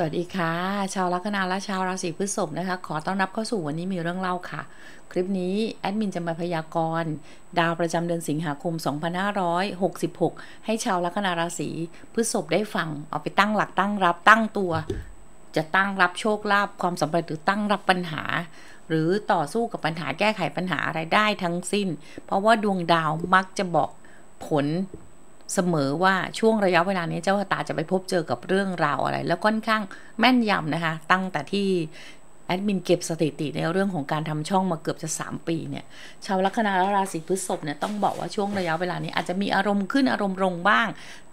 สวัสดีค่ะชาวลัคนาและชาวราศีพฤษภนะคะ ขอต้อนรับ เข้า สู่วันนี้ มีเรื่องเล่าค่ะ คลิปนี้แอดมินจะมาพยากรณ์ ดาวประจำเดือนสิงหาคม 2566 ให้ชาวลัคนาราศีพฤษภได้ ฟังเอาไปตั้งหลักตั้งรับตั้งตัว จะตั้งรับโชคลาภความสำเร็จ หรือ ตั้งรับปัญหา หรือต่อสู้กับปัญหาแก้ไขปัญหาอะไรได้ทั้งสิ้น เพราะว่าดวงดาวมักจะบอกผลเสมอว่าช่วงระยะเวลานี้เจ้าชะตาจะไปพบเจอกับเรื่องราวอะไร แล้วค่อนข้างแม่นยำนะคะตั้งแต่ที่แอดมินเก็บสถิติในเรื่องของการทำช่องมาเกือบจะ 3 ปีเนี่ยชาวลัคนาและราศีพฤษภเนี่ยต้องบอกว่าช่วงระยะเวลานี้ อาจจะมีอารมณ์ขึ้นอารมณ์ลงบ้าง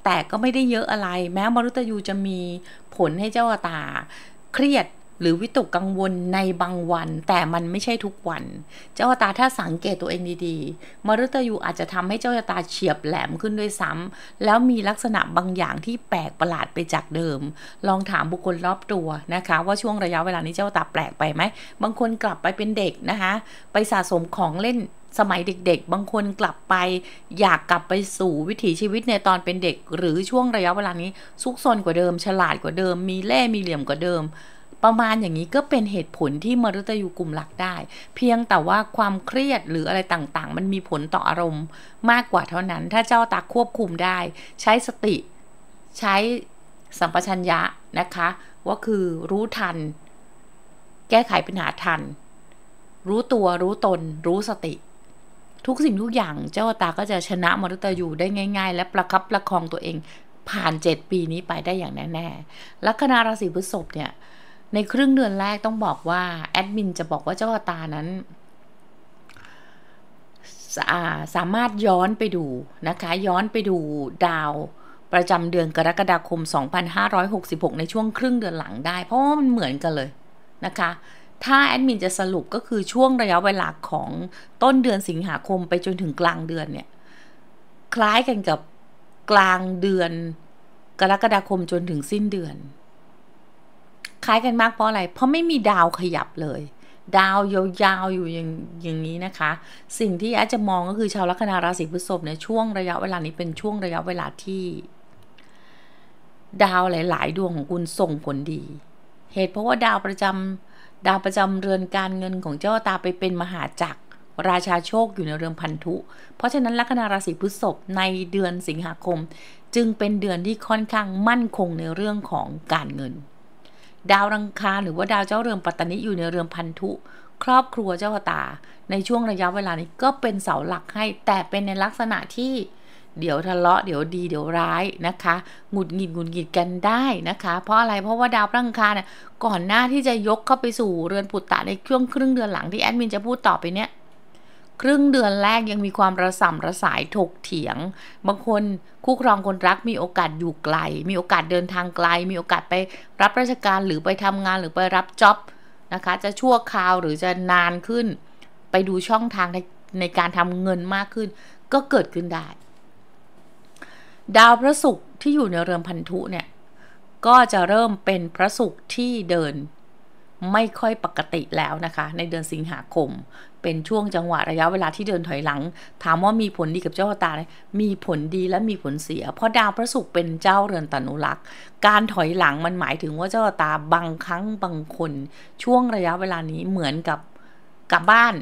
แต่ก็ไม่ได้เยอะอะไร แม้มรุตยูจะมีผลให้เจ้าตาเครียดหรือวิตกกังวลในบางวัน แต่มันไม่ใช่ทุกวัน เจ้าชะตาถ้าสังเกตตัวเองดีๆมรุตยูอาจจะทำให้เจ้าชะตาเฉียบแหลมขึ้นด้วยซ้ำ แล้วมีลักษณะบางอย่างที่แปลกประหลาดไปจากเดิม ลองถามบุคคลรอบตัวนะคะว่าช่วงระยะเวลานี้เจ้าตาแปลกไปไหม บางคนกลับไปเป็นเด็กนะคะไปสะสมของเล่นสมัยเด็กๆ บางคนกลับไป อยากกลับไปสู่วิถีชีวิตในตอนเป็นเด็ก หรือช่วงระยะเวลานี้ซุกซนกว่าเดิม ฉลาดกว่าเดิมมีเล่มีเหลี่ยมกว่าเดิมประมาณอย่างนี้ก็เป็นเหตุผลที่มุตยูกลุ่มหลักได้ เพียงแต่ว่าความเครียดหรืออะไรต่างๆ มันมีผลต่ออารมณ์มากกว่าเท่านั้นถ้าเจ้าตาควบคุมได้ ใช้สติ ใช้สัมปชัญญะนะคะ ว่าคือรู้ทัน แก้ไขปัญหาทัน รู้ตัวรู้ตน รู้สติ ทุกสิ่งทุกอย่างเจ้าตา ก็จะชนะมุตยูได้ง่ายๆ และประคับประคองตัวเองผ่าน7ปีนี้ไปได้อย่างแน่ๆลัคนาราศีพฤษภเนี่ยในครึ่งเดือนแรกต้องบอกว่าแอดมินจะบอกว่าเจ้าตานั้น สามารถย้อนไปดูนะคะย้อนไปดูดาวประจำเดือนกรกฎาคม 2566 ในช่วงครึ่งเดือนหลังได้เพราะว่ามันเหมือนกันเลย นะคะถ้าแอดมินจะสรุปก็คือช่วงระยะเวลาของต้นเดือนสิงหาคมไปจนถึงกลางเดือนเนี่ยคล้ายกันกับกลางเดือน กรกฎาคมจนถึงสิ้นเดือนคล้ายกันมากเพราะอะไร เพราะไม่มีดาวขยับเลย ดาวยาวๆอยู่อย่างอย่างนี้นะคะ สิ่งที่อาจจะมองก็คือชาวลัคนาราศีพฤษภเนี่ยช่วงระยะเวลานี้เป็นช่วงระยะเวลาที่ ดาวหลายๆดวงของคุณส่งผลดี เหตุเพราะว่าดาวประจำดาวประจำเรือนการเงินของเจ้าตาไปเป็นมหาจักรราชาโชคอยู่ในเรือนพันธุ เพราะฉะนั้นลัคนาราศีพฤษภในเดือนสิงหาคม จึงเป็นเดือนที่ค่อนข้างมั่นคงในเรื่องของการเงินดาวรังคาหรือว่าดาวเจ้าเรือนปัตตานิอยู่ในเรือนพันธุ ครอบครัวเจ้าตาในช่วงระยะเวลานี้ก็เป็นเสาหลักให้แต่เป็นในลักษณะที่เดี๋ยวทะเลาะเดี๋ยวดีเดี๋ยวร้ายนะคะหงุดหงิดหงุดหงิดกันได้นะคะเพราะอะไรเพราะว่าดาวรังคาเนี่ยก่อนหน้าที่จะยกเข้าไปสู่เรือนปุตตะในช่วงครึ่งเดือนหลังที่แอดมินจะพูดต่อไปเนี้ยครึ่งเดือนแรกยังมีความระส่ำระสายถกเถียง บางคนคู่ครองคนรักมีโอกาสอยู่ไกล มีโอกาสเดินทางไกล มีโอกาสไปรับราชการหรือไปทำงานหรือไปรับจ็อบนะคะจะชั่วคราวหรือจะนานขึ้น ไปดูช่องทางในในการทำเงินมากขึ้น ก็เกิดขึ้นได้ ดาวพระศุกร์ที่อยู่ในเรือนพันธุเนี่ยก็จะเริ่มเป็นพระศุกร์ที่เดินไม่ค่อยปกติแล้วนะคะ ในเดือนสิงหาคม เป็นช่วงจังหวะระยะเวลาที่เดินถอยหลัง ถามว่ามีผลดีกับเจ้าตาไหมมีผลดีและมีผลเสีย เพราะดาวพระศุกร์เป็นเจ้าเรือนตนุรักษ์การถอยหลังมันหมายถึงว่าเจ้าตาบางครั้งบางคน ช่วงระยะเวลานี้เหมือนกับกลับบ้าน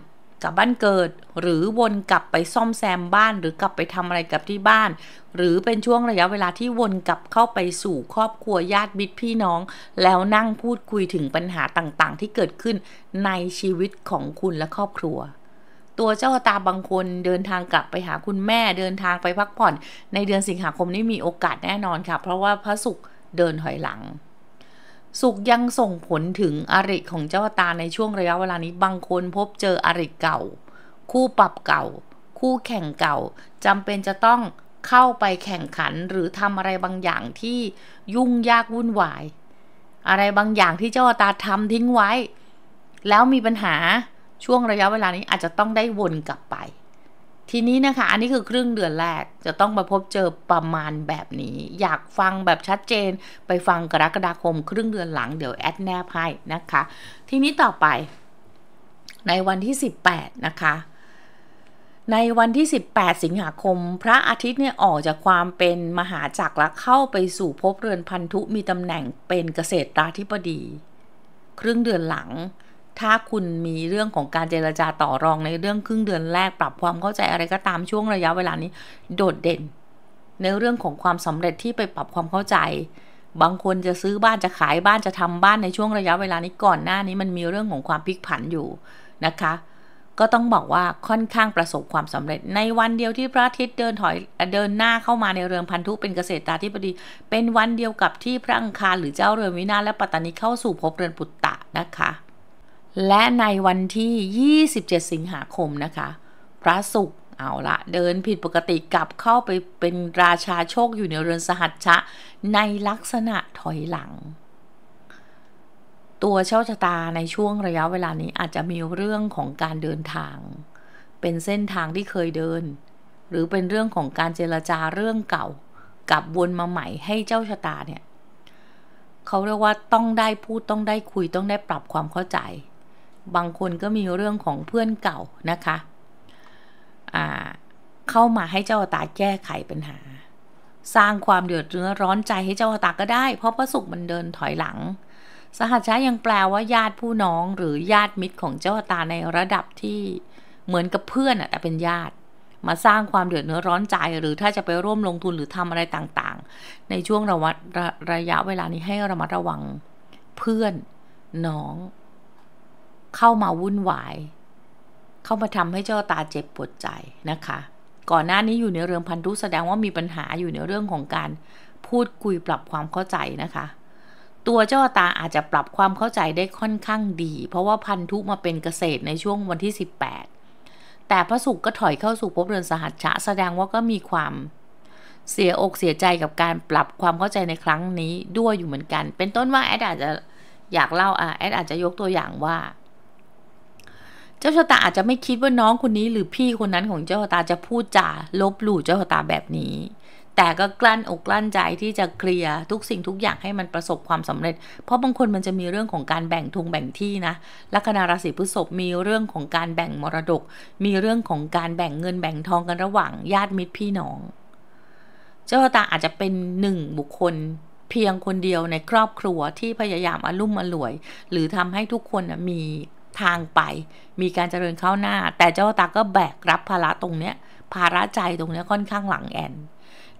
กับบ้านเกิดหรือวนกลับไปซ่อมแซมบ้านหรือกลับไปทำอะไรกับที่บ้าน หรือเป็นช่วงระยะเวลาที่วนกลับเข้าไปสู่ครอบครัวญาติบิดพี่น้อง แล้วนั่งพูดคุยถึงปัญหาต่างๆ ที่เกิดขึ้นในชีวิตของคุณและครอบครัว ตัวเจ้าตาบางคนเดินทางกลับไปหาคุณแม่เดินทางไปพักผ่อนในเดือนสิงหาคมนี้มีโอกาสแน่นอนค่ะ เพราะว่าพระศุกร์เดินถอยหลังสุขยังส่งผลถึงอริของเจ้าตาในช่วงระยะเวลานี้บางคนพบเจออริเก่า คู่ปรับเก่า คู่แข่งเก่าจำเป็นจะต้องเข้าไปแข่งขันหรือทำอะไรบางอย่างที่ยุ่งยากวุ่นวาย อะไรบางอย่างที่เจ้าตาทำทิ้งไว้แล้วมีปัญหาช่วงระยะเวลานี้อาจจะต้องได้วนกลับไปทีนี้นะคะ อันนี้คือครึ่งเดือนแรก จะต้องมาพบเจอประมาณแบบนี้ อยากฟังแบบชัดเจน ไปฟังกรกฎาคมครึ่งเดือนหลัง เดี๋ยวแอดแนบให้นะคะ ทีนี้ต่อไปในวันที่18นะคะ ในวันที่ 18สิงหาคมพระอาทิตย์เนี่ยออกจากความเป็นมหาจักรและเข้าไปสู่ภพเรือนพันธุมีตำแหน่งเป็นเกษตราธิบดีครึ่งเดือนหลังถ้าคุณมีเรื่องของการเจรจาต่อรอง ในเรื่องครึ่งเดือนแรกปรับความเข้าใจอะไรก็ตามช่วงระยะเวลานี้โดดเด่น ในเรื่องของความสำเร็จที่ไปปรับความเข้าใจ บางคนจะซื้อบ้านจะขายบ้านจะทำบ้านในช่วงระยะเวลานี้ก่อนหน้า นี้มันมีเรื่องของความพลิกผันอยู่นะคะ ก็ต้องบอกว่าค่อนข้างประสบความสำเร็จ ในวันเดียวที่พระอาทิตย์เดินถอยเดินหน้าเข้ามาในเรือนพันธุเป็นเกษตรตาธิบดีเป็นวันเดียวกับที่พระอังคารหรือเจ้าเรือนวินาและปัตตานีเข้าสู่ภพเรือนปุตตะนะคะและในวันที่ 27 สิงหาคมนะคะ พระศุกร์เอาละ เดินผิดปกติ กลับเข้าไปเป็นราชาโชคอยู่ในเรือนสหัชชะในลักษณะถอยหลัง ตัวเช่าชะตาในช่วงระยะเวลานี้อาจจะมีเรื่องของการเดินทาง เป็นเส้นทางที่เคยเดิน หรือเป็นเรื่องของการเจรจาเรื่องเก่ากับวนมาใหม่ให้เจ้าชะตาเนี่ยเขาเรียกว่าต้องได้พูดต้องได้คุยต้องได้ปรับความเข้าใจบางคนก็มีเรื่องของเพื่อนเก่านะคะอ่าเข้ามาให้เจ้าตาแก้ไขปัญหา สร้างความเดือดเนื้อร้อนใจให้เจ้าตาก็ได้ เพราะพระสุขมันเดินถอยหลัง สหัชายังแปลว่าญาติผู้น้องหรือญาติมิตรของเจ้าตาในระดับที่เหมือนกับเพื่อนแต่เป็นญาติ มาสร้างความเดือดเนื้อร้อนใจ หรือถ้าจะไปร่วมลงทุนหรือทำอะไรต่างๆ ในช่วงระระระยะเวลานี้ให้ระมัดระวังเพื่อนน้องเข้ามาวุ่นวาย เข้ามาทำให้เจ้าตาเจ็บปวดใจนะคะ ก่อนหน้านี้อยู่ในเรื่องพันธุแสดงว่ามีปัญหาอยู่ในเรื่องของการพูดคุยปรับความเข้าใจนะคะ ตัวเจ้าตาอาจจะปรับความเข้าใจได้ค่อนข้างดี เพราะว่าพันธุมาเป็นเกษตรในช่วงวันที่ 18 แต่พระสุกก็ถอยเข้าสู่ภพเรือนสหัชชะแสดงว่าก็มีความเสียอกเสียใจกับการปรับความเข้าใจในครั้งนี้ด้วยอยู่เหมือนกัน เป็นต้นว่าแอดอาจจะอยากเล่า อ่ะแอดอาจจะยกตัวอย่างว่าเจ้าชะตาอาจจะไม่คิดว่าน้องคนนี้ หรือพี่คนนั้นของเจ้าชะตาจะพูดจาลบหลู่เจ้าชะตาแบบนี้ แต่ก็กลั้นอกกลั้นใจที่จะเคลียร์ทุกสิ่งทุกอย่างให้มันประสบความสำเร็จ เพราะบางคนมันจะมีเรื่องของการแบ่งทุงแบ่งที่นะ ลัคนาราศีพฤษภมีเรื่องของการแบ่งมรดก มีเรื่องของการแบ่งเงินแบ่งทองกันระหว่างญาติมิตรพี่น้อง เจ้าชะตาอาจจะเป็นหนึ่งบุคคลเพียงคนเดียวในครอบครัวที่พยายามอลุ่มอล่วย หรือทำให้ทุกคนมีทางไปมีการเจริญเข้าหน้า แต่เจ้าตาก็แบกรับภาระตรงเนี้ย ภาระใจตรงเนี้ยค่อนข้างหลังแอน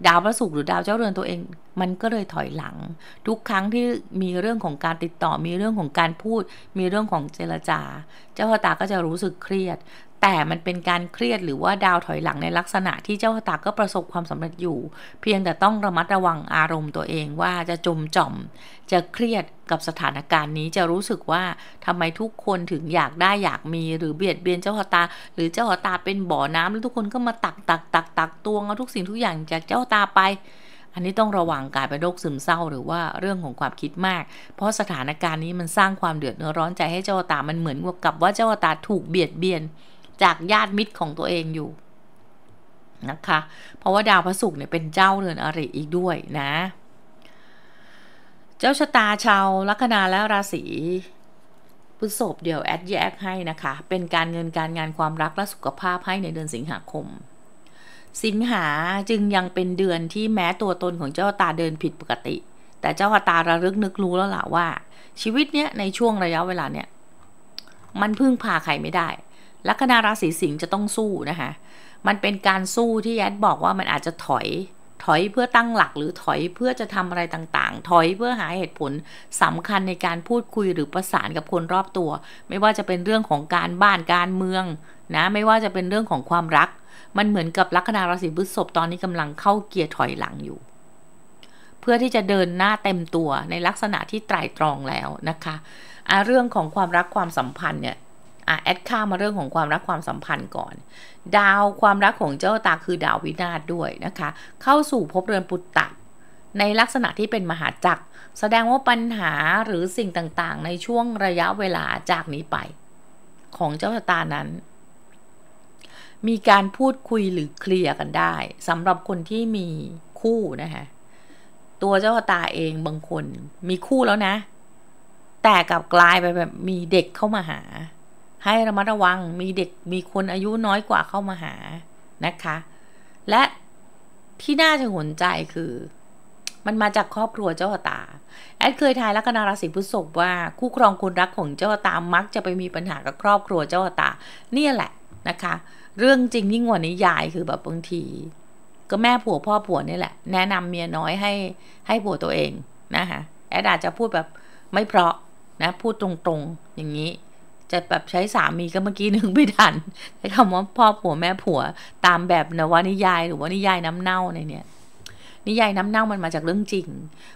ดาวพระศุกร์หรือดาวเจ้าเรือนตัวเอง มันก็เลยถอยหลัง ทุกครั้งที่มีเรื่องของการติดต่อ มีเรื่องของการพูด มีเรื่องของเจรจา เจ้าพตาก็จะรู้สึกเครียดแต่มันเป็นการเครียดหรือว่าดาวถอยหลังในลักษณะที่เจ้าตา ก็ประสบความสำเร็จอยู่ เพียงแต่ต้องระมัดระวังอารมณ์ตัวเองว่าจะจมจ่อม จะเครียดกับสถานการณ์นี้ จะรู้สึกว่าทำไมทุกคนถึงอยากได้อยากมีหรือเบียดเบียนเจ้าตา หรือเจ้าตาเป็นบ่อน้ำแล้วทุกคนก็มาตักตักตักตักตวงเอาทุกสิ่งทุกอย่างจากเจ้าตาไป อันนี้ต้องระวังการเป็นโรคซึมเศร้าหรือว่าเรื่องของความคิดมาก เพราะสถานการณ์นี้มันสร้างความเดือดร้อนใจให้เจ้าตา มันเหมือนกับว่าเจ้าตาถูกเบียดเบียนจากญาติมิตรของตัวเองอยู่ นะคะ เพราะว่าดาวพระศุกร์เนี่ย เป็นเจ้า เรือนอริ อีกด้วยนะ เจ้า ชะตาชาวลัคนา และราศีพฤษภเดี๋ยว แอดแยกให้ นะคะ เป็นการเงินการงานความรักและสุขภาพให้ในเดือนสิงหาคม สิงหาจึงยังเป็นเดือนที่แม้ตัวตนของเจ้าตาเดินผิดปกติ แต่เจ้าตาระลึกนึกรู้แล้วล่ะว่า ชีวิตเนี้ยในช่วงระยะเวลาเนี้ยมันพึ่งพาใครไม่ได้ลัคนาราศีสิงห์จะต้องสู้นะคะ มันเป็นการสู้ที่แอดบอกว่ามันอาจจะถอย ถอยเพื่อตั้งหลักหรือถอยเพื่อจะทำอะไรต่างๆ ถอยเพื่อหาเหตุผลสำคัญในการพูดคุยหรือประสานกับคนรอบตัว ไม่ว่าจะเป็นเรื่องของการบ้านการเมืองนะ ไม่ว่าจะเป็นเรื่องของความรัก มันเหมือนกับลัคนาราศีพฤษภตอนนี้กำลังเข้าเกียร์ถอยหลังอยู่ เพื่อที่จะเดินหน้าเต็มตัวในลักษณะที่ไตรตรองแล้วนะคะะเรื่องของความรักความสัมพันธ์เนี่ยอ่ะ แอดค่ามาเรื่องของความรักความสัมพันธ์ก่อน ดาวความรักของเจ้าตาคือดาววินาศด้วยนะคะ เข้าสู่ภพเรือนปุตตะในลักษณะที่เป็นมหาจักร แสดงว่าปัญหาหรือสิ่งต่าง ๆ ในช่วงระยะเวลาจากนี้ไป ของเจ้าชะตานั้น มีการพูดคุยหรือเคลียร์กันได้สำหรับคนที่มีคู่นะคะตัวเจ้าชะตาเองบางคนมีคู่แล้วนะ แต่กลับกลายไปแบบมีเด็กเข้ามาหาให้ระมัดระวังมีเด็กมีคนอายุน้อยกว่าเข้ามาหานะคะ และที่น่าจะหงนใจคือ มันมาจากครอบครัวเจ้าตาแอดเคยทายลัคนาราศีพฤษภว่าคู่ครองคนรักของเจ้าตามักจะไปมีปัญหากับครอบครัวเจ้าตา เนี่ยแหละนะคะ เรื่องจริงยิ่งกว่านิยาย คือแบบบางที ก็แม่ผัวพ่อผัวนี่แหละแนะนำเมียน้อยให้ให้ผัวตัวเองนะคะแอดอาจจะพูดแบบไม่เพราะนะพูดตรงๆอย่างนี้จะแบบใช้สามีก็เมื่อกี้นึงไม่ทันใช้คำว่าพ่อผัวแม่ผัวตามแบบนวนิยาย หรือว่านิยายน้ำเน่าในเนี่ยนิยายน้ำเน่ามันมาจากเรื่องจริง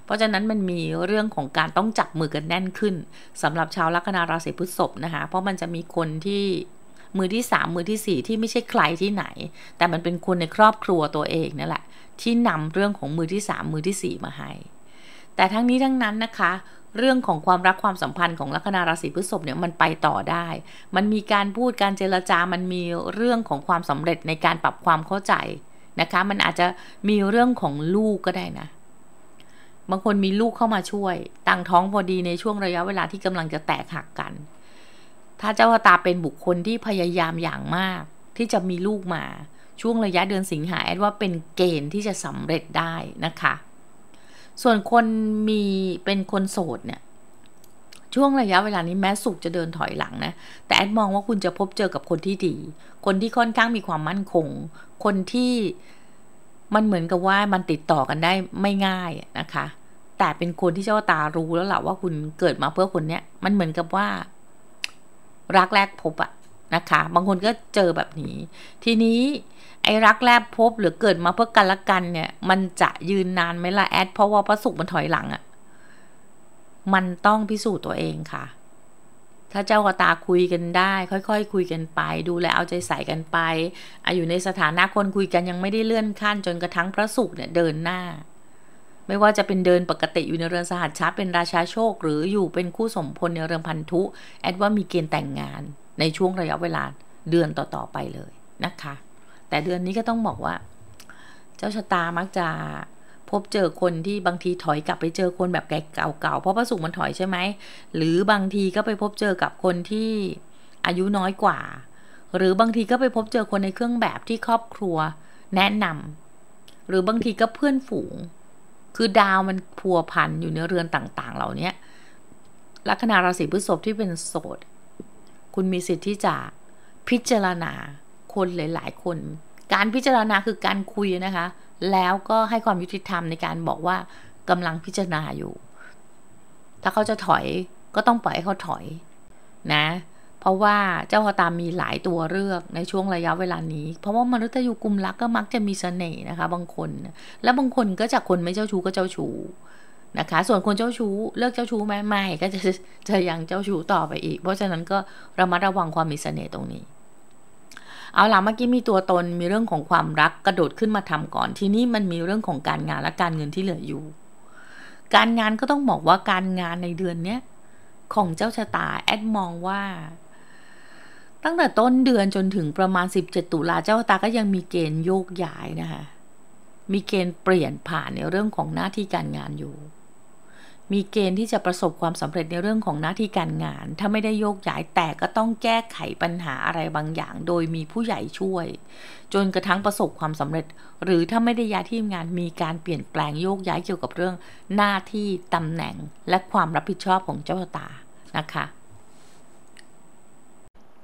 เพราะฉะนั้นมันมีเรื่องของการต้องจับมือกันแน่นขึ้น สำหรับชาวลัคนาราศีพฤษภนะคะ เพราะมันจะมีคนที่มือที่สามมือที่สี่ที่ไม่ใช่ใครที่ไหน แต่มันเป็น คนในครอบครัวตัวเองนั่นแหละ ที่นำเรื่องของมือที่สามมือที่สี่มาให้ แต่ทั้งนี้ทั้งนั้นนะคะเรื่องของความรักความสัมพันธ์ของลัคนาราศีพฤษภเนี่ยมันไปต่อได้ มันมีการพูดการเจรจามันมีเรื่องของความสำเร็จในการปรับความเข้าใจนะคะ มันอาจจะมีเรื่องของลูกก็ได้นะ บางคนมีลูกเข้ามาช่วยตั้งท้องพอดีในช่วงระยะเวลาที่กำลังจะแตกหักกัน ถ้าเจ้าตาเป็นบุคคลที่พยายามอย่างมาก ที่จะมีลูกมา ช่วงระยะเดือนสิงหาแอดว่าเป็นเกณฑ์ที่จะสำเร็จได้นะคะส่วนคนมีเป็นคนโสดเนี่ย ช่วงระยะเวลานี้แม้ สุขจะเดินถอยหลังนะแต่แอดมองว่าคุณจะพบเจอกับคนที่ดี คนที่ค่อนข้างมีความมั่นคง คนที่มันเหมือนกับว่ามันติดต่อกันได้ไม่ง่ายนะคะ แต่เป็นคนที่เจ้าตารู้แล้วแหละว่าคุณเกิดมาเพื่อคนเนี้ย มันเหมือนกับว่ารักแรกพบอะนะคะ บางคนก็เจอแบบนี้ ทีนี้ไอ้รักแรกพบหรือเกิดมาเพื่อกันละกันเนี่ย มันจะยืนนานไหมล่ะ แอด เพราะว่า พระสุขมัน ถอยหลังอะ่ะ มันต้องพิสูจน์ตัวเองค่ะ ถ้าเจ้ากตาคุยกันได้ ค่อยๆคคุยกันไป ดูแลเอาใจใส่กันไปออยู่ในสถานะคนคุยกันยังไม่ได้เลื่อนขั้นจนกระทั่งพระสุขเนี่ยเดินหน้า ไม่ว่าจะเป็นเดินปกติอยู่ในเรือนสหัสชาเป็นราชาโชคหรืออยู่เป็นคู่สมพลในเรือนพันธุ แอดว่ามีเกณฑ์แต่งงานในช่วงระยะเวลาเดือนต่อๆไปเลย นะคะ แต่เดือนนี้ก็ต้องบอกว่า เจ้าชะตามักจะพบเจอคนที่บางทีถอยกลับไปเจอคนแบบแก่เก่าๆเพราะพระสุขมันถอยใช่ไหมหรือบางทีก็ไปพบเจอกับคนที่อายุน้อยกว่า หรือบางทีก็ไปพบเจอคนในเครื่องแบบที่ครอบครัวแนะนำ หรือบางทีก็เพื่อนฝูงคือดาวมันพัวพันอยู่ในเรือนต่าง ๆ เหล่านี้ลัคนาราศีพฤษภที่เป็นโสดคุณมีสิทธิ์ที่จะพิจารณาคนหลายๆคน การพิจารณาคือการคุยนะคะ แล้วก็ให้ความยุติธรรมในการบอกว่ากำลังพิจารณาอยู่ ถ้าเขาจะถอยก็ต้องปล่อยให้เขาถอยนะ เพราะว่าเจ้าพตามีหลายตัวเลือกในช่วงระยะเวลานี้ เพราะว่ามนุษย์ยุกลุ่มรักก็มักจะมีเสน่ห์นะคะ บางคน และบางคนก็จากคนไม่เจ้าชู้ก็เจ้าชู้นะคะส่วนคนเจ้าชู้เลิกเจ้าชู้ไหมไม่ ก็จะจะยังเจ้าชู้ต่อไปอีก เพราะฉะนั้นก็ระมัดระวังความมีเสน่ห์ตรงนี้ เอาล่ะเมื่อกี้มีตัวตนมีเรื่องของความรักกระโดดขึ้นมาทำก่อน ที่นี่มันมีเรื่องของการงานและการเงินที่เหลืออยู่ การงานก็ต้องบอกว่าการงานในเดือน เนี้ย ของเจ้าชะตาแอดมองว่า ตั้งแต่ต้นเดือนจนถึงประมาณ 17 ตุลาเจ้าชะตา ก็ยังมีเกณฑ์โยกย้ายนะคะมีเกณฑ์เปลี่ยนผ่านในเรื่องของหน้าที่การงานอยู่มีเกณฑ์ที่จะประสบความสำเร็จในเรื่องของหน้าที่การงาน ถ้าไม่ได้โยกย้ายแต่ก็ต้องแก้ไขปัญหาอะไรบางอย่าง โดยมีผู้ใหญ่ช่วย จนกระทั่งประสบความสำเร็จ หรือถ้าไม่ได้ย้ายที่งานมีการเปลี่ยนแปลงโยกย้ายเกี่ยวกับเรื่องหน้าที่ตำแหน่ง และความรับผิดชอบของเจ้าตานะคะ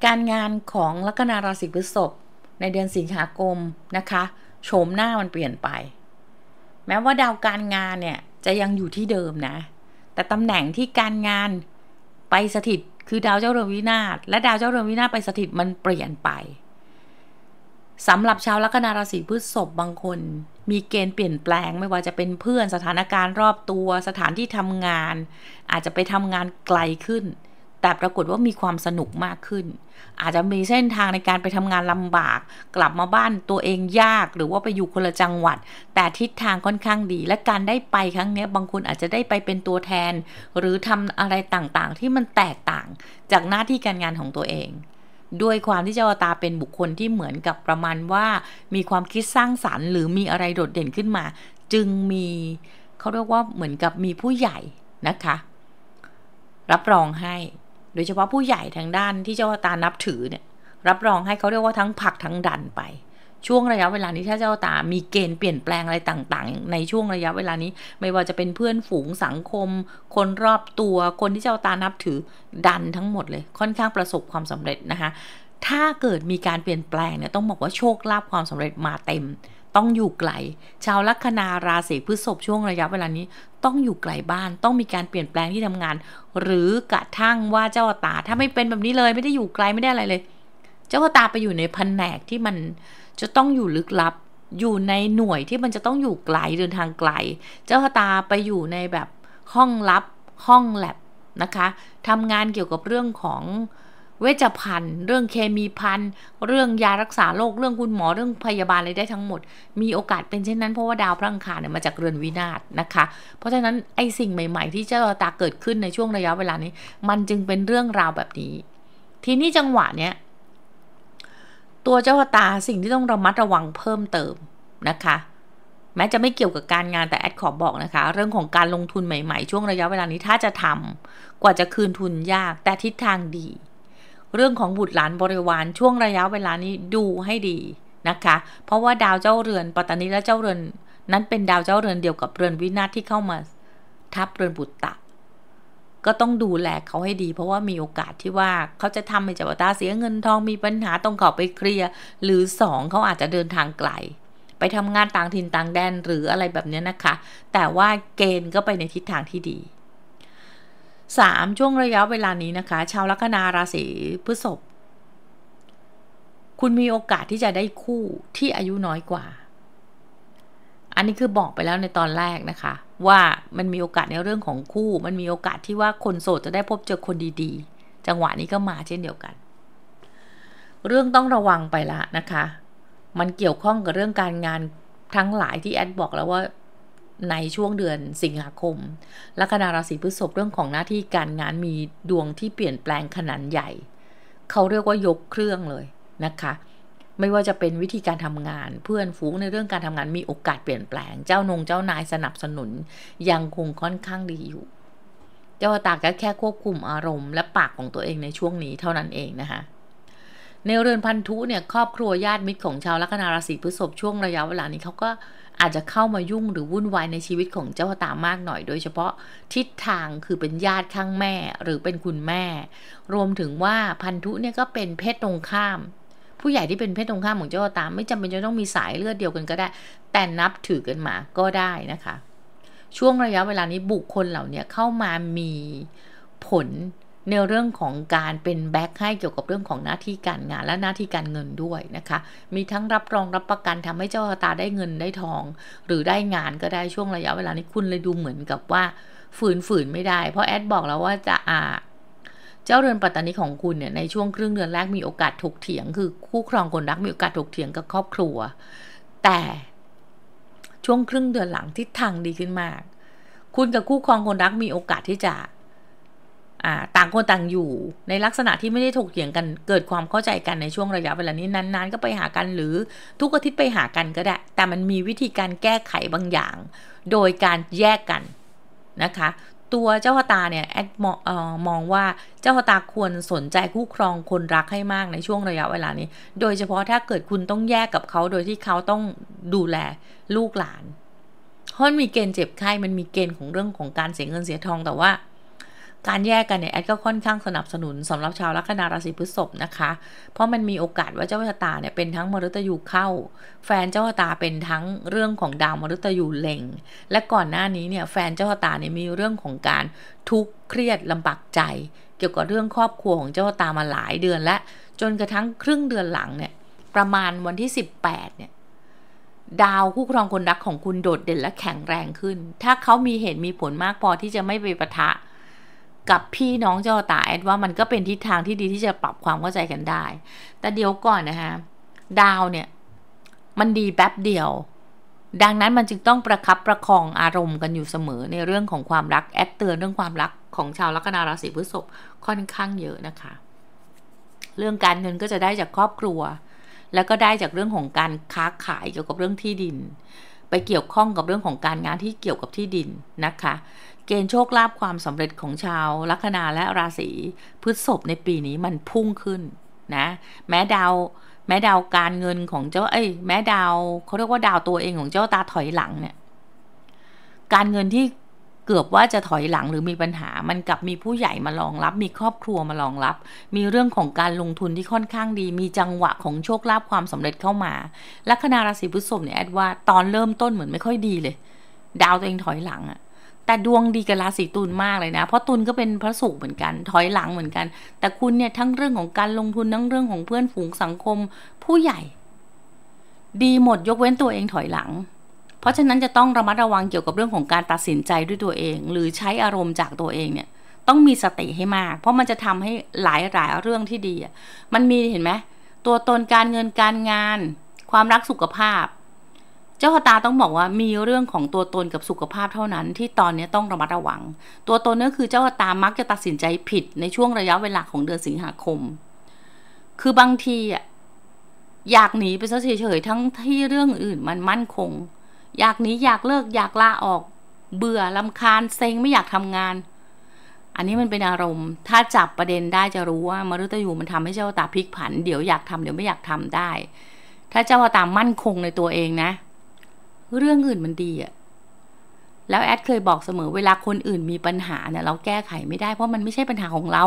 การงานของลัคนาราศีพฤษภในเดือนสิงหาคมนะคะโฉมหน้ามันเปลี่ยนไป แม้ว่าดาวการงานเนี่ยจะยังอยู่ที่เดิมนะแต่ตำแหน่งที่การงานไปสถิตคือดาวเจ้าเรือนวินาศและดาวเจ้าเรือนวินาศไปสถิตมันเปลี่ยนไป สำหรับชาวลัคนาราศีพฤษภบางคน มีเกณฑ์เปลี่ยนแปลงไม่ว่าจะเป็นเพื่อนสถานการณ์รอบตัว สถานที่ทำงานอาจจะไปทำงานไกลขึ้นแต่ปรากฏว่ามีความสนุกมากขึ้น อาจจะมีเส้นทางในการไปทำงานลำบาก กลับมาบ้านตัวเองยาก หรือว่าไปอยู่คนละจังหวัด แต่ทิศทางค่อนข้างดี และการได้ไปครั้งนี้บางคนอาจจะได้ไปเป็นตัวแทน หรือทำอะไรต่างๆ ที่มันแตกต่างจากหน้าที่การงานของตัวเอง ด้วยความที่เจ้าตาเป็นบุคคลที่เหมือนกับประมาณว่า มีความคิดสร้างสารรค์ หรือมีอะไรโดดเด่นขึ้นมา จึงมีเขาเรียกว่าเหมือนกับมีผู้ใหญ่นะคะ รับรองให้โดยเฉพาะผู้ใหญ่ทางด้านที่เจ้าตานับถือเนี่ย รับรองให้เขาเรียกว่าทั้งผักทั้งดันไป ช่วงระยะเวลานี้ถ้าเจ้าตา มีเกณฑ์เปลี่ยนแปลงอะไรต่างๆ ในช่วงระยะเวลานี้ไม่ว่าจะเป็นเพื่อนฝูงสังคม คนรอบตัวคนที่เจ้าตานับถือดันทั้งหมดเลย ค่อนข้างประสบความสำเร็จนะคะ ถ้าเกิดมีการเปลี่ยนแปลงเนี่ยต้องบอกว่าโชคลาภความสำเร็จมาเต็มต้องอยู่ไกล ชาวลัคนาราศีพฤษภช่วงระยะเวลานี้ต้องอยู่ไกลบ้าน ต้องมีการเปลี่ยนแปลงที่ทำงาน หรือกระทั่งว่าเจ้าตาถ้าไม่เป็นแบบนี้เลย ไม่ได้อยู่ไกลไม่ได้อะไรเลย เจ้าตาไปอยู่ในแผนกที่มันจะต้องอยู่ลึกลับ อยู่ในหน่วยที่มันจะต้องอยู่ไกลเดินทางไกล เจ้าตาไปอยู่ในแบบห้องลับห้องแลบนะคะทำงานเกี่ยวกับเรื่องของเวชภัณฑ์เรื่องเคมีพันธ์เรื่องยารักษาโรค เรื่องคุณหมอ เรื่องพยาบาลอะไรได้ทั้งหมด มีโอกาสเป็นเช่นนั้นเพราะว่าดาวพระอังคารเนี่ยมาจากเรือนวินาศนะคะ เพราะฉะนั้นไอสิ่งใหม่ๆ ที่เจ้าตาเกิดขึ้นในช่วงระยะเวลานี้ มันจึงเป็นเรื่องราวแบบนี้ ทีนี้จังหวะเนี้ยตัวเจ้าตาสิ่งที่ต้องระมัดระวังเพิ่มเติมนะคะ แม้จะไม่เกี่ยวกับการงานแต่แอดขอบอกนะคะ เรื่องของการลงทุนใหม่ๆ ช่วงระยะเวลานี้ถ้าจะทำกว่าจะคืนทุนยากแต่ทิศทางดีเรื่องของบุตรหลานบริวารช่วงระยะเวลานี้ดูให้ดีนะคะ เพราะว่าดาวเจ้าเรือนปัตตานีและ เจ้า เรือน นั้นเป็นดาวเจ้าเรือนเดียวกับเรือนวินาศที่เข้ามาทับเรือนบุตรตะก็ต้องดูแลเขาให้ดี เพราะว่ามีโอกาสที่ว่าเขาจะทำให้จับตาเสียเงินทองมีปัญหาต้องขอไปเคลียร์หรือสองเขาอาจจะเดินทางไกลไปทำงานต่างถิ่นต่างแดนหรืออะไรแบบนี้นะคะ แต่ว่าเกณฑ์ก็ไปในทิศทางที่ดี 3. ช่วงระยะเวลานี้นะคะ ชาวลัคนาราศีพฤษภคุณมีโอกาสที่จะได้คู่ที่อายุน้อยกว่า อันนี้คือบอกไปแล้วในตอนแรกนะคะ ว่ามันมีโอกาสในเรื่องของคู่ มันมีโอกาสที่ว่าคนโสดจะได้พบเจอคนดีๆ จังหวะนี้ก็มาเช่นเดียวกัน เรื่องต้องระวังไปละนะคะ มันเกี่ยวข้องกับเรื่องการงานทั้งหลายที่แอดบอกแล้วว่าในช่วงเดือนสิงหาคมลัคนาราศีพฤษภเรื่องของหน้าที่การงานมีดวงที่เปลี่ยนแปลงขนาดใหญ่ เขาเรียกว่ายกเครื่องเลยนะคะ ไม่ว่าจะเป็นวิธีการทำงาน เพื่อนฝูงในเรื่องการทำงานมีโอกาสเปลี่ยนแปลง เจ้านงเจ้านายสนับสนุน ยังคงค่อนข้างดีอยู่ เจ้าตาก็แค่ควบคุมอารมณ์และปากของตัวเองในช่วงนี้เท่านั้นเองนะคะในเรือนพันธุเนี่ยครอบครัวญาติมิตรของชาวลัคนาราศีพฤษภช่วงระยะเวลานี้เขาก็อาจจะเข้ามายุ่งหรือวุ่นวายในชีวิตของเจ้าตามากหน่อย โดยเฉพาะทิศทางคือเป็นญาติข้างแม่หรือเป็นคุณแม่ รวมถึงว่าพันธุเนี่ยก็เป็นเพศตรงข้าม ผู้ใหญ่ที่เป็นเพศตรงข้ามของเจ้าตามไม่จำเป็นจะต้องมีสายเลือดเดียวกันก็ได้ แต่นับถือกันมาก็ได้นะคะ ช่วงระยะเวลานี้บุคคลเหล่านี้เข้ามามีผลในเรื่องของการเป็นแบ็กให้เกี่ยวกับเรื่องของหน้าที่การงาน และหน้าที่การเงินด้วย นะคะ มีทั้งรับรองรับประกันทำให้เจ้าตาได้เงินได้ทอง หรือได้งานก็ได้ช่วงระยะเวลานี้คุณเลยดูเหมือนกับว่าฝืนฝืนไม่ได้ เพราะแอดบอก แล้ว ว่าจะอ่าจ้าเรือนปัตตานีของคุณเนี่ยในช่วงครึ่งเดือนแรกมีโอกาสถกเถียงคือ คู่ครองคนรักมีโอกาสถกเถียงกับครอบครัว แต่ช่วงครึ่งเดือนหลังทิศทางดีขึ้นมาก คุณกับคู่ครองคนรักมีโอกาสที่จะอ่าคนต่างอยู่ในลักษณะที่ไม่ได้ถกเถียงกันเกิดความเข้าใจกันในช่วงระยะเวลานี้ นานๆ ก็ไปหากันหรือทุกอาทิตย์ไปหากันก็ได้แต่มันมีวิธีการแก้ไขบางอย่าง โดยการแยกกัน นะคะ ตัวเจ้าตาเนี่ยแอดมออมองว่าเจ้าตาควรสนใจคู่ครองคนรักให้มากในช่วงระยะเวลานี้ โดยเฉพาะถ้าเกิดคุณต้องแยกกับเขาโดยที่เขาต้องดูแลลูกหลานเพราะมีเกณฑ์เจ็บไข้ มันมีเกณฑ์ของเรื่องของการเสียเงินเสียทองแต่ว่าการแยกกันเนี่ยแอดก็ค่อนข้างสนับสนุนสำหรับชาวลัคนาราศีพฤษภนะคะ เพราะมันมีโอกาสว่าเจ้าชะตาเนี่ยเป็นทั้งมฤตยูเข้า แฟนเจ้าชะตาเป็นทั้งเรื่องของดาวมฤตยูเล็งและก่อนหน้านี้เนี่ยแฟนเจ้าชะตาเนี่ยมีเรื่องของการทุกข์เครียดลำบากใจ เกี่ยวกับเรื่องครอบครัวของเจ้าชะตามาหลายเดือนและ จนกระทั่งครึ่งเดือนหลังเนี่ย ประมาณวันที่ 18เนี่ยดาวคู่ครองคนรักของคุณโดดเด่นและแข็งแรงขึ้น ถ้าเขามีเหตุมีผลมากพอที่จะไม่ไปประทะกับพี่น้องเจ้าตาแอดว่ามันก็เป็นทิศทางที่ดีที่จะปรับความเข้าใจกันได้ แต่เดี๋ยวก่อนนะคะ ดาวเนี่ย มันดีแป๊บเดียว ดังนั้นมันจึงต้องประครับประคองอารมณ์กันอยู่เสมอในเรื่องของความรักแอดเตือนเรื่องความรักของชาวลัคนาราศี พฤษภค่อนข้างเยอะนะคะ เรื่องการเงินก็จะได้จากครอบครัว แล้วก็ได้จากเรื่องของการค้าขายเกี่ยวกับเรื่องที่ดิน ไปเกี่ยวข้องกับเรื่องของการงานที่เกี่ยวกับที่ดินนะคะเกณฑ์โชคลาภความสำเร็จของชาว ลัคนาและราศีพฤษภในปีนี้มันพุ่งขึ้นนะแม้ดาวแม้ดาวการเงินของเจ้าเอ้ยแม้ดาวเขาเรียกว่าดาวตัวเองของเจ้าตาถอยหลังเนี่ยการเงินที่เกือบว่าจะถอยหลังหรือมีปัญหามันกลับมีผู้ใหญ่มารองรับ มีครอบครัวมารองรับ มีเรื่องของการลงทุนที่ค่อนข้างดี มีจังหวะของโชคลาภความสำเร็จเข้ามาลัคนาราศีพฤษภเนี่ยแอดว่าตอนเริ่มต้นเหมือนไม่ค่อยดีเลยดาวตัวเองถอยหลังอะแต่ดวงดีกับราศีตุลมากเลยนะ เพราะตุลก็เป็นพระสุขเหมือนกัน ถอยหลังเหมือนกัน แต่คุณเนี่ยทั้งเรื่องของการลงทุนทั้งเรื่องของเพื่อนฝูงสังคมผู้ใหญ่ ดีหมดยกเว้นตัวเองถอยหลัง เพราะฉะนั้นจะต้องระมัดระวังเกี่ยวกับเรื่องของการตัดสินใจด้วยตัวเอง หรือใช้อารมณ์จากตัวเองเนี่ยต้องมีสติให้มาก เพราะมันจะทำให้หลายหลายเรื่องที่ดีมันมีเห็นไหมตัวตนการเงินการงาน ความรักสุขภาพจ้าพตาต้องบอกว่ามีเรื่องของตัวตนกับสุขภาพเท่านั้น ที่ตอนนี้ต้องระมัดระวัง ตัวตนนั่นคือเจ้าพตา มักจะตัดสินใจผิดในช่วงระยะเวลาของเดือนสิงหาคม คือบางทีอ่ะอยากหนีไปซะเฉยๆทั้งที่เรื่องอื่นมันมั่นคง อยากหนีอยากเลิกอยากลาออกเบื่อลำคาญเซ็งไม่อยากทำงาน อันนี้มันเป็นอารมณ์ ถ้าจับประเด็นได้จะรู้ว่ามฤตยูมันทำให้เจ้าตาพลิกผัน เดี๋ยวอยากทำเดี๋ยวไม่อยากทำได้ ถ้าเจ้าตามั่นคงในตัวเองนะเรื่องอื่นมันดีอะแล้วแอดเคยบอกเสมอเวลาคนอื่นมีปัญหาเนี่ยเราแก้ไขไม่ได้ เพราะมันไม่ใช่ปัญหาของเรา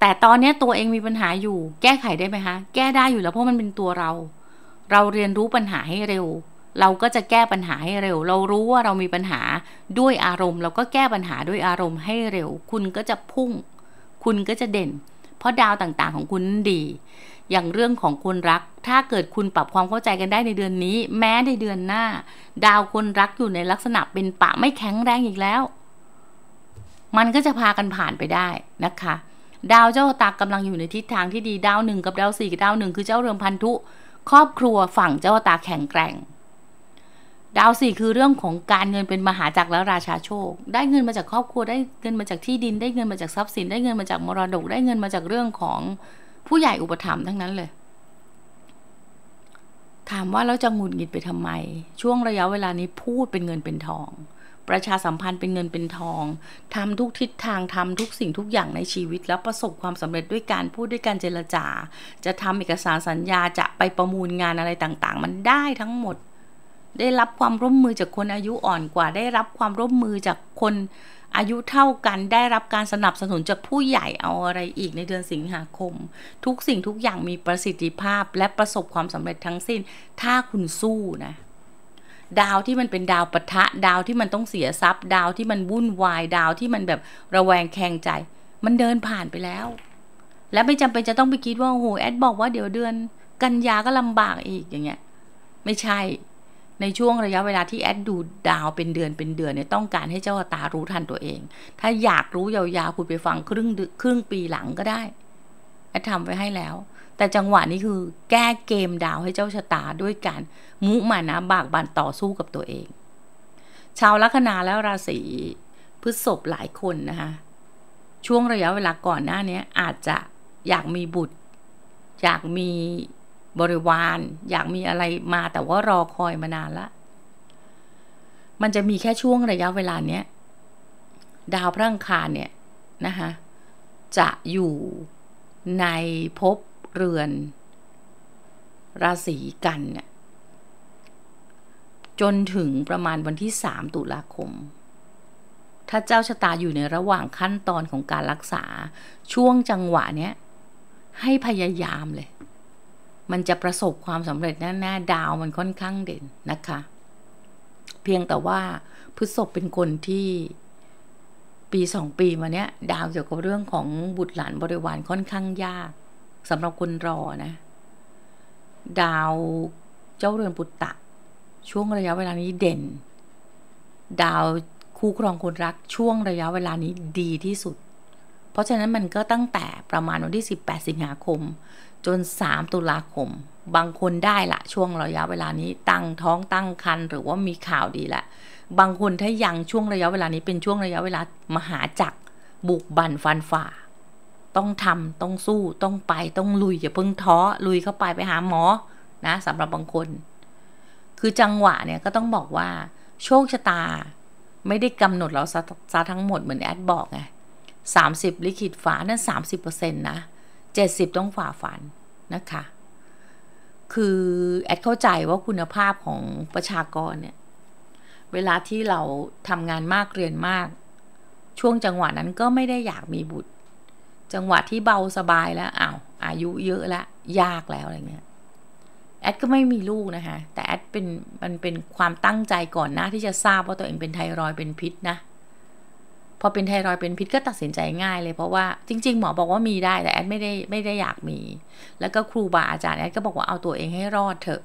แต่ตอนนี้ตัวเองมีปัญหาอยู่แก้ไขได้ไหมคะ แก้ได้อยู่แล้วเพราะมันเป็นตัวเรา เราเรียนรู้ปัญหาให้เร็ว เราก็จะแก้ปัญหาให้เร็ว เรารู้ว่าเรามีปัญหาด้วยอารมณ์ เราก็แก้ปัญหาด้วยอารมณ์ให้เร็ว คุณก็จะพุ่งคุณก็จะเด่น เพราะดาวต่าง ๆ ของคุณดีอย่างเรื่องของคนรักถ้าเกิดคุณปรับความเข้าใจกันได้ในเดือนนี้ แม้ในเดือนหน้า ดาวคนรักอยู่ในลักษณะเป็นปะไม่แข็งแรงอีกแล้ว มันก็จะพากันผ่านไปได้นะคะ ดาวเจ้าตากกำลังอยู่ในทิศทางที่ดี ดาวหนึ่งกับดาวสี่กับดาวหนึ่งคือเจ้าเรือนพันธุ ครอบครัวฝั่งเจ้าตาแข็งแกร่ง ดาวสี่คือเรื่องของการเงินเป็นมหาจักรและราชาโชค ได้เงินมาจากครอบครัว ได้เงินมาจากที่ดิน ได้เงินมาจากทรัพย์สิน ได้เงินมาจากมรดก ได้เงินมาจากเรื่องของผู้ใหญ่อุปถัมภ์ทั้งนั้นเลย ถามว่าแล้วจะงุนงิดไปทำไม ช่วงระยะเวลานี้พูดเป็นเงินเป็นทอง ประชาสัมพันธ์เป็นเงินเป็นทองทำทุกทิศทางทำทุกสิ่งทุกอย่างในชีวิต แล้วประสบความสำเร็จด้วยการพูดด้วยการเจรจา จะทำเอกสารสัญญาจะไปประมูลงานอะไรต่าง ๆ มันได้ทั้งหมด ได้รับความร่วมมือจากคนอายุอ่อนกว่า ได้รับความร่วมมือจากคนอายุเท่ากันได้รับการสนับสนุนจากผู้ใหญ่ เอาอะไรอีกในเดือนสิงหาคม ทุกสิ่งทุกอย่างมีประสิทธิภาพ และประสบความสำเร็จทั้งสิ้น ถ้าคุณสู้นะ ดาวที่มันเป็นดาวปะทะ ดาวที่มันต้องเสียทรัพย์ ดาวที่มันวุ่นวาย ดาวที่มันแบบระแวงแคงใจ มันเดินผ่านไปแล้ว และไม่จำเป็นจะต้องไปคิดว่าโอ้โหแอดบอกว่าเดี๋ยวเดือนกันยาก็ลำบากอีกอย่างเงี้ยไม่ใช่ในช่วงระยะเวลาที่แอดดูดาวเป็นเดือน เป็นเดือนเนี่ยต้องการให้เจ้าตารู้ทันตัวเอง ถ้าอยากรู้ยาวๆคุณไปฟังครึ่งครึ่งปีหลังก็ได้แอดทำไว้ให้แล้ว แต่จังหวะนี้คือ แก้เกมดาวให้เจ้าชะตาด้วยการมุมานะบากบั่นต่อสู้กับตัวเอง ชาวลัคนาแล้วราศีพฤษภหลายคนนะคะช่วงระยะเวลาก่อนหน้านี้อาจจะอยากมีบุตร อยากมีบริวารอยากมีอะไรมาแต่ว่ารอคอยมานานละ มันจะมีแค่ช่วงระยะเวลาเนี้ยดาวพระอังคารเนี่ยนะคะจะอยู่ในภพเรือน ราศีกันเนี่ยจนถึงประมาณวันที่ 3 ตุลาคม ถ้าเจ้าชะตาอยู่ในระหว่างขั้นตอนของการรักษาช่วงจังหวะเนี้ยให้พยายามเลยมันจะประสบความสำเร็จแน่ๆดาวมันค่อนข้างเด่นนะคะเพียงแต่ว่าพฤษภเป็นคนที่ปีสองปีมาเนี้ยดาวเกี่ยวกับเรื่องของบุตรหลานบริวารค่อนข้างยากสำหรับคนรอนะดาวเจ้าเรือนปุตตะช่วงระยะเวลานี้เด่น ดาวคู่ครองคนรักช่วงระยะเวลานี้ดีที่สุด เพราะฉะนั้นมันก็ตั้งแต่ประมาณวันที่ 18 สิงหาคมจน 3 ตุลาคม บางคนได้ละช่วงระยะเวลานี้ ตั้งท้องตั้งครรภ์หรือว่ามีข่าวดีละ บางคนถ้ายังช่วงระยะเวลานี้เป็นช่วงระยะเวลามหาจักรบุกบั่นฟันฝ่า ต้องทำต้องสู้ต้องไปต้องลุยอย่าเพิ่งท้อลุยเข้าไปไป หาหมอนะสำหรับบางคน คือจังหวะเนี่ยก็ต้องบอกว่า โชคชะตาไม่ได้กำหนดเราซะทั้งหมดเหมือนแอดบอกไงสามสิบลิขิตฝานั่นสามสิบเปอร์เซ็นต์นะจ็ดสิบต้องฝ่าฝันนะคะ คือแอดเข้าใจว่าคุณภาพของประชากรเนี่ย เวลาที่เราทำงานมากเรียนมาก ช่วงจังหวะนั้นก็ไม่ได้อยากมีบุตร จังหวะที่เบาสบายแล้ว อ้าว อายุเยอะแล้ว ยากแล้วอะไรเงี้ย แอดก็ไม่มีลูกนะคะ แต่แอดเป็น มันเป็นความตั้งใจก่อนนะที่จะทราบว่าตัวเองเป็นไทรอยเป็นพิษนะพอเป็นไทรอยเป็นพิษก็ตัดสินใจง่ายเลย เพราะว่าจริง ๆ หมอบอกว่ามีได้แต่แอดไม่ได้ไม่ได้อยากมี แล้วก็ครูบาอาจารย์แอดก็บอกว่าเอาตัวเองให้รอดเถอะ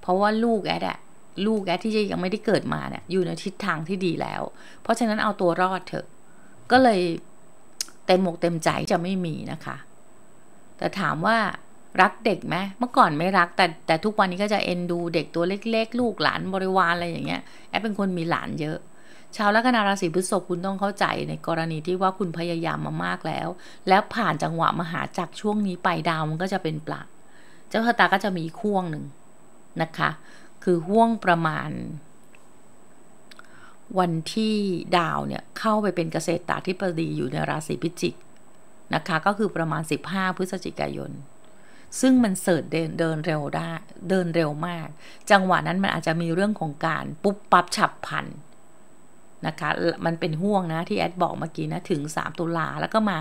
เพราะว่าลูกแอดอะลูกแอดที่ยังไม่ได้เกิดมาเนี่ยอยู่ในทิศทางที่ดีแล้ว เพราะฉะนั้นเอาตัวรอดเถอะ ก็เลยเต็มหมกเต็มใจจะไม่มีนะคะ แต่ถามว่ารักเด็กไหมเมื่อก่อนไม่รัก แต่แต่ทุกวันนี้ก็จะเอ็นดูเด็กตัวเล็กๆ ลูกหลานบริวารอะไรอย่างเงี้ยแอดเป็นคนมีหลานเยอะชาวลัคนาราศีพฤษภคุณต้องเข้าใจในกรณีที่ว่าคุณพยายามมามากแล้ว แล้วผ่านจังหวะมหาจักรช่วงนี้ไปดาวมันก็จะเป็นปลาเจ้าชะตาก็จะมีข่วงหนึ่งนะคะ คือห่วงประมาณ วันที่ดาวเนี่ยเข้าไปเป็นเกษตรตาที่ปดีอยู่ในราศีพิจิกนะคะ ก็คือประมาณ 15 พฤศจิกายน ซึ่งมันเสิร์ชเดินเดินเร็วได้เดินเร็วมากจังหวะนั้นมันอาจจะมีเรื่องของการปุ๊บปั๊บฉับพันนะคะ มันเป็นห่วงนะ ที่แอดบอกเมื่อกี้นะ ถึง 3 ตุลาแล้วก็มา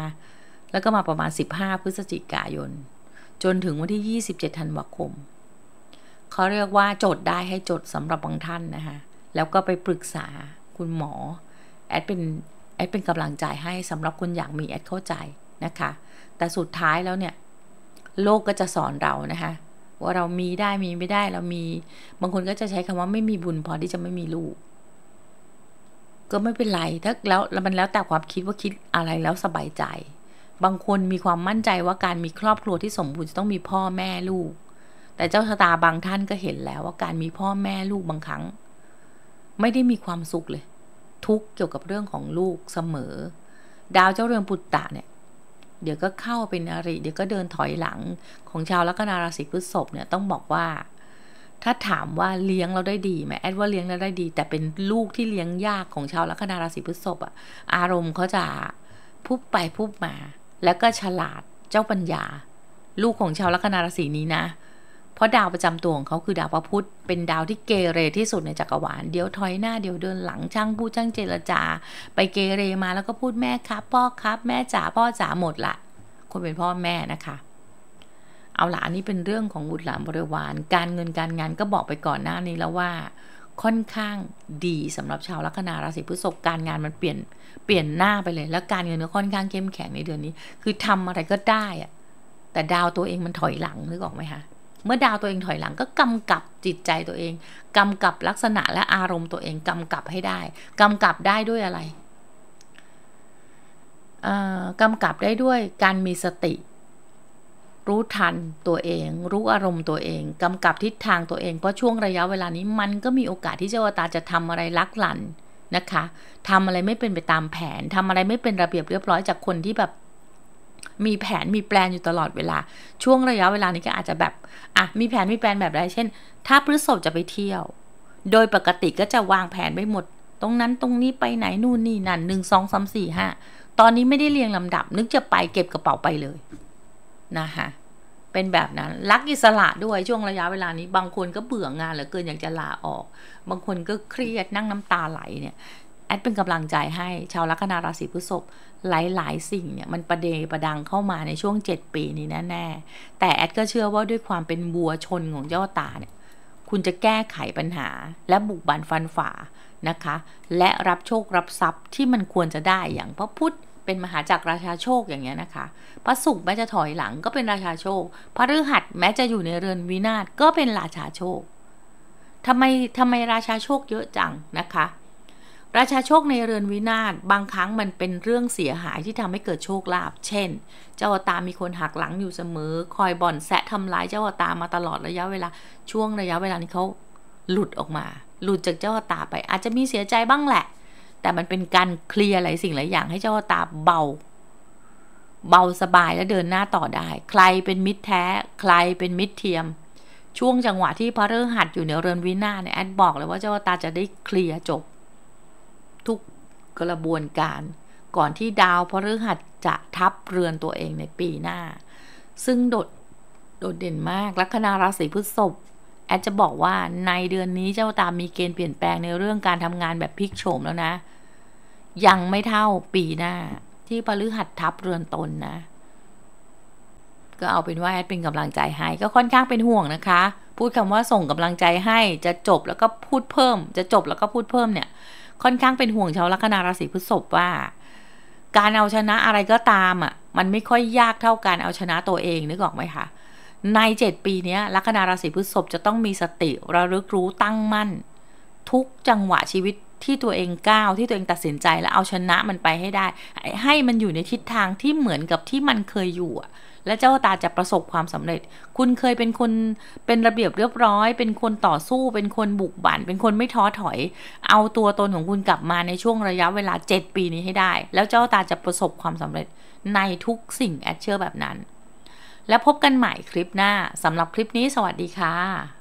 แล้วก็มาประมาณ 15 พฤศจิกายน จนถึงวันที่ 27ธันวาคมเขาเรียกว่าจดได้ให้จดสำหรับบางท่านนะคะแล้วก็ไปปรึกษาคุณหมอ แอดเป็นแอดเป็นกำลังใจให้สำหรับคนอยากมีแอดเข้าใจนะคะแต่สุดท้ายแล้วเนี่ยโลกก็จะสอนเรานะคะว่าเรามีได้มีไม่ได้เรามีบางคนก็จะใช้คำว่าไม่มีบุญพอที่จะไม่มีลูกก็ไม่เป็นไรถ้าแล้วมันแล้วแต่ความคิดว่าคิดอะไรแล้วสบายใจ บางคนมีความมั่นใจว่าการมีครอบครัวที่สมบูรณ์จะต้องมีพ่อแม่ลูก แต่เจ้าชะตาบางท่านก็เห็นแล้วว่าการมีพ่อแม่ลูกบางครั้ง ไม่ได้มีความสุขเลย ทุกเกี่ยวกับเรื่องของลูกเสมอ ดาวเจ้าเรือนปุตตะเนี่ยเดี๋ยวก็เข้าเป็นอริเดี๋ยวก็เดินถอยหลังของชาวลัคนาราศีพฤษภเนี่ยต้องบอกว่าถ้าถามว่าเลี้ยงเราได้ดีไหมแอดว่าเลี้ยง เรา ได้ดี แต่เป็นลูกที่เลี้ยงยากของชาวลัคนาราศีพฤษภอะอารมณ์เขาจะพุบไปพุบมา แล้วก็ฉลาดเจ้าปัญญา ลูกของชาวลัคนาราศีนี้นะเพราะดาวประจำตัวของเขาคือดาวพระพุธเป็นดาวที่เกเรที่สุดในจักรวาลเดี๋ยวถอยหน้า เดี๋ยวเดินหลังช่างพูดช่างเจรจา ไปเกเรมาแล้วก็พูดแม่ครับพ่อครับ แม่จ๋าพ่อจ๋าหมดละคนเป็นพ่อแม่นะคะเอาละอันนี้เป็นเรื่องของบุตรหลานบริวาร การเงินการงานก็บอกไปก่อนหน้านี้แล้วว่าค่อนข้างดีสำหรับชาวลัคนาราศีพฤษภการงานมันเปลี่ยนเปลี่ยนหน้าไปเลย แล้วการเงินก็ค่อนข้างเข้มแข็งในเดือนนี้ คือทำอะไรก็ได้อะแต่ดาวตัวเองมันถอยหลังนึกออกไหมคะเมื่อดาวตัวเองถอยหลังก็กำกับจิตใจตัวเองกำกับลักษณะและอารมณ์ตัวเองกำกับให้ได้กำกับได้ด้วยอะไรกำกับได้ด้วยการมีสติรู้ทันตัวเอง รู้อารมณ์ตัวเองกำกับทิศทางตัวเองเพราะช่วงระยะเวลานี้ มันก็มีโอกาสที่เจ้าวตาจะทำอะไรลักหลั่นนะคะทำอะไรไม่เป็นไปตามแผนทำอะไรไม่เป็นระเบียบเรียบร้อย จากคนที่แบบ มีแผนมีแปลนอยู่ตลอดเวลา ช่วงระยะเวลานี้ก็อาจจะแบบอ่ะมีแผนมีแปลนแบบไรเช่น ถ้าพฤษภจะไปเที่ยว โดยปกติก็จะวางแผนไปหมด ตรงนั้นตรงนี้ไปไหนนู่นนี่นั่นหนึ่งสองสามสี่ห้าตอนนี้ไม่ได้เรียงลำดับ นึกจะไปเก็บกระเป๋าไปเลย นะคะเป็นแบบนั้นรักอิสระด้วยช่วงระยะเวลานี้บางคนก็เบื่องานเหลือเกินอยากจะลาออก บางคนก็เครียดนั่งน้ำตาไหลเนี่ยแอดเป็นกำลังใจให้ชาวลัคนาราศีพฤษภหลายๆสิ่งเนี่ยมันประเดประดังเข้ามาในช่วง 7 ปีนี้แน่ๆแต่แอดก็เชื่อว่าด้วยความเป็นบัวชนของย่อตาเนี่ยคุณจะแก้ไขปัญหา และบุกบันฟันฝ่านะคะและรับโชครับทรัพย์ที่มันควรจะได้อย่างพระพุทธเป็นมหาจักรราชาโชคอย่างเงี้ยนะคะพระศุกร์แม้จะถอยหลังก็เป็นราชาโชค พระฤหัสแม้จะอยู่ในเรือนวินาศก็เป็นราชาโชคทำไมทำไมราชาโชคเยอะจังนะคะ ราชาโชคในเรือนวินาศบางครั้งมันเป็นเรื่องเสียหายที่ทำให้เกิดโชคลาภ เช่น เจ้าตามีคนหักหลังอยู่เสมอ คอยบ่อนแสะทำลายเจ้าตามาตลอดระยะเวลา ช่วงระยะเวลานี้เขาหลุดออกมา หลุดจากเจ้าตาไป อาจจะมีเสียใจบ้างแหละแต่มันเป็นการเคลียร์หลายสิ่งหลายอย่างให้เจ้าตาเบา เบาสบายและเดินหน้าต่อได้ ใครเป็นมิตรแท้ใครเป็นมิตรเทียม ช่วงจังหวะที่พระฤหัดอยู่ในเรือนวินาเนี่ยแอดบอกเลยว่าเจ้าตาจะได้เคลียร์จบ ทุกกระบวนการ ก่อนที่ดาวพรฤหัสจะทับเรือนตัวเองในปีหน้าซึ่งโดดโดดเด่นมากลัคนาราศีพฤษภแอดจะบอกว่าในเดือนนี้เจ้าตามีเกณฑ์เปลี่ยนแปลงในเรื่องการทำงานแบบพลิกโฉมแล้วนะ ยังไม่เท่าปีหน้าที่พฤหัสทับเรือนตนนะ ก็เอาเป็นว่าแอดเป็นกำลังใจให้ ก็ค่อนข้างเป็นห่วงนะคะ พูดคำว่าส่งกำลังใจให้จะจบแล้วก็พูดเพิ่ม จะจบแล้วก็พูดเพิ่มเนี่ยค่อนข้างเป็นห่วงชาวลัคนาราศีพฤษภว่า การเอาชนะอะไรก็ตามอ่ะ มันไม่ค่อยยากเท่าการเอาชนะตัวเองนึกออกไหมคะใน 7 ปีนี้ลัคนาราศีพฤษภจะต้องมีสติระลึกรู้ตั้งมั่น ทุกจังหวะชีวิตที่ตัวเอง ก้าว ที่ตัวเองตัดสินใจแล้วเอาชนะมันไปให้ได้ ให้มันอยู่ในทิศทางที่เหมือนกับที่มันเคยอยู่และเจ้าตาจะประสบความสำเร็จ คุณเคยเป็นคนเป็นระเบียบเรียบร้อย เป็นคนต่อสู้เป็นคนบุกบัน่นเป็นคนไม่ท้อถอย เอาตัวตนของคุณกลับมาในช่วงระยะเวลา 7 ปีนี้ให้ได้ แล้วเจ้าตาจะประสบความสำเร็จในทุกสิ่งแอดเชื่อแบบนั้นแล้วพบกันใหม่คลิปหน้า สำหรับคลิปนี้สวัสดีค่ะ